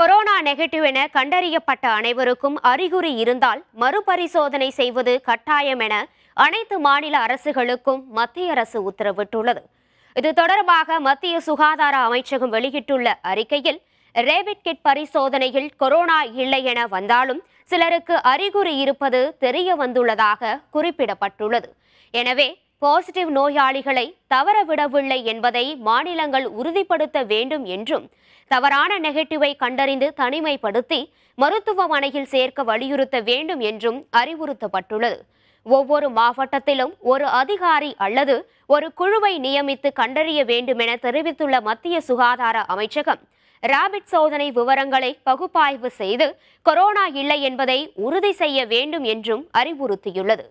corona negative என கண்டறியப்பட்ட அனைவருக்கும் அறிகுறி இருந்தால் மறுபரிசோதனை செய்வது கட்டாயம் என அனைத்து மாநில அரசுகளுக்கும் மத்திய அரசு உத்தரவிட்டுள்ளது இது தொடர்பாக மத்திய சுகாதார அமைச்சகம் வெளியிட்டுள்ள அறிக்கையில் ரேபிட் கிட் பரிசோதனையில் கொரோனா இல்லை என வந்தாலும் சிலருக்கு அறிகுறி இருப்பது தெரிய வந்துள்ளதாக குறிப்பிடப்பட்டுள்ளது எனவே பாசிட்டிவ் நோயாளிகளை தவறவிடவில்லை என்பதை மாநிலங்கள் உறுதிப்படுத்த வேண்டும் என்றும் தவறான நெகட்டிவை கண்டறிந்து தனிமைப்படுத்தி மருத்துவமனையில் சேர்க்க வலியுறுத்த வேண்டும் என்றும் அறிவுறுத்தப்பட்டுள்ளது ஒவ்வொரு மாவட்டத்திலும் ஒரு அதிகாரி அல்லது ஒரு குழுவை நியமித்து கண்டறிய வேண்டும் என தெரிவித்துள்ள மத்திய சுகாதார அமைச்சகம் ராபிட் சோதனை விவரங்களை பகுப்பாய்வு செய்து கொரோனா இல்லை என்பதை உறுதி செய்ய வேண்டும் என்றும் அறிவுறுத்தியுள்ளது